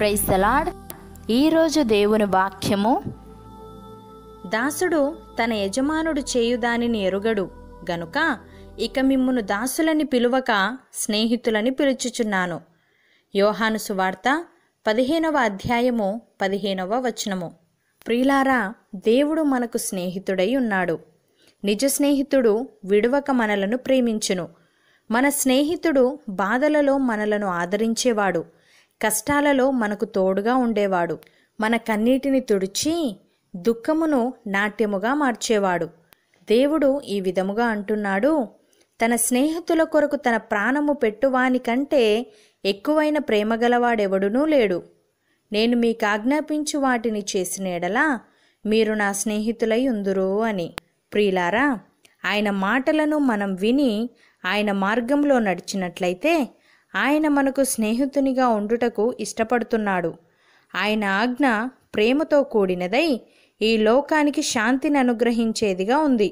praise the Lord ఈరోజు దేవుని వాక్యము దాసుడు తన యజమానుడు చేయు దానిని ఎరుగడు గనుక ఇక మిమ్మును దాసులని పిలువక స్నేహితులని పిలుచుచున్నాను యోహాను సువార్త పదిహేనవ అధ్యాయము పదిహేనవ వచనము ప్రీలారా దేవుడు మనకు స్నేహితుడై ఉన్నాడు నిజ స్నేహితుడు విడువక మనలను ప్రేమించును మన స్నేహితుడు బాధలలో మనలను ఆదరించేవాడు కష్టాలలో మనకు తోడుగా ఉండేవాడు మన కన్నీటిని తుడిచి దుఃఖమును నాట్యముగా మార్చేవాడు దేవుడు ఈ విధముగా అంటున్నాడు తన స్నేహితుల కొరకు తన ప్రాణము పెట్టువాని కంటే ఎక్కువైన ప్రేమగలవాడెవడునూ లేడు నేను మీకు ఆజ్ఞాపించు వాటిని చేసిన ఎడలా మీరు నా స్నేహితులై ఉందురు అని ప్రియులారా ఆయన మాటలను మనం విని ఆయన మార్గంలో నడిచినట్లయితే ఆయన మనకు స్నేహితునిగా ఉండుటకు ఇష్టపడుతున్నాడు ఆయన ఆజ్ఞ ప్రేమతో కూడినదై ఈ లోకానికి శాంతిని అనుగ్రహించేదిగా ఉంది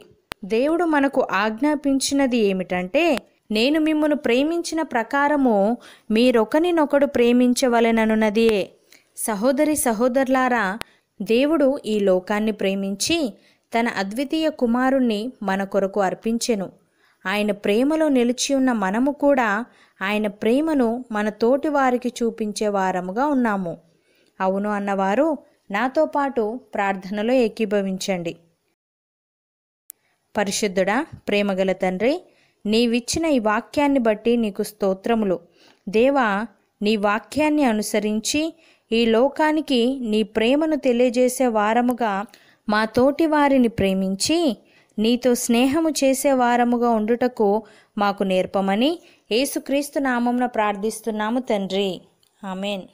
దేవుడు మనకు ఆజ్ఞాపించినది ఏమిటంటే నేను మిమ్మను ప్రేమించిన ప్రకారము మీరొకనినొకడు ప్రేమించవలెననున్నదియే సహోదరి సహోదరులారా దేవుడు ఈ లోకాన్ని ప్రేమించి తన అద్వితీయ కుమారుణ్ణి మన కొరకు అర్పించెను ఆయన ప్రేమలో నిలిచి ఉన్న మనము కూడా ఆయన ప్రేమను మన తోటి వారికి చూపించే వారముగా ఉన్నాము అవును అన్నవారు నాతో పాటు ప్రార్థనలో ఏకీభవించండి పరిశుద్ధుడా ప్రేమగల తండ్రి నీవిచ్చిన ఈ వాక్యాన్ని బట్టి నీకు స్తోత్రములు దేవా నీ వాక్యాన్ని అనుసరించి ఈ లోకానికి నీ ప్రేమను తెలియజేసే వారముగా మా తోటి వారిని ప్రేమించి నీతో స్నేహము చేసే వారముగా ఉండుటకు మాకు నేర్పమని ఏసుక్రీస్తు నామంన ప్రార్థిస్తున్నాము తండ్రి ఆమెన్